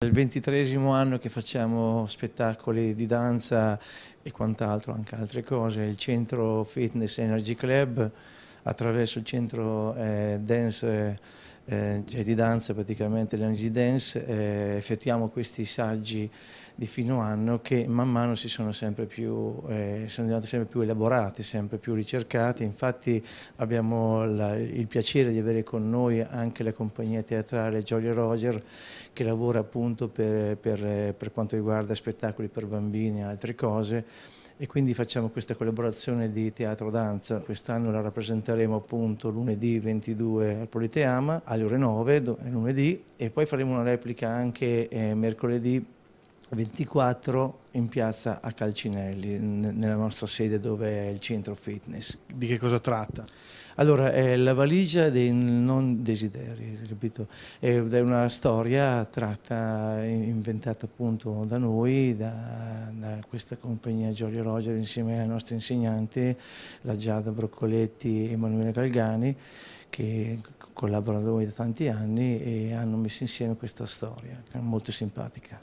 È il ventitresimo anno che facciamo spettacoli di danza e quant'altro, anche altre cose. Il centro Fitness Energy Club attraverso il centro eh, dance, eh, cioè di danza praticamente l'Energy Dance, eh, effettuiamo questi saggi di fino anno che man mano si sono sempre più, eh, sono diventati sempre più elaborati, sempre più ricercati, infatti abbiamo la, il piacere di avere con noi anche la compagnia teatrale Jolly Roger che lavora appunto per, per, per quanto riguarda spettacoli per bambini e altre cose e quindi facciamo questa collaborazione di teatro-danza. Quest'anno la rappresenteremo appunto lunedì 22 al Politeama alle ore 9, lunedì, e poi faremo una replica anche eh, mercoledì 24 in piazza a Calcinelli, nella nostra sede dove è il centro fitness. Di che cosa tratta? Allora, è la valigia dei non desideri, capito? È una storia tratta, inventata appunto da noi, da, da questa compagnia Giorgio Roger insieme ai nostri insegnanti, la Giada Broccoletti e Emanuele Galgani, che collaborano da noi da tanti anni e hanno messo insieme questa storia, che è molto simpatica.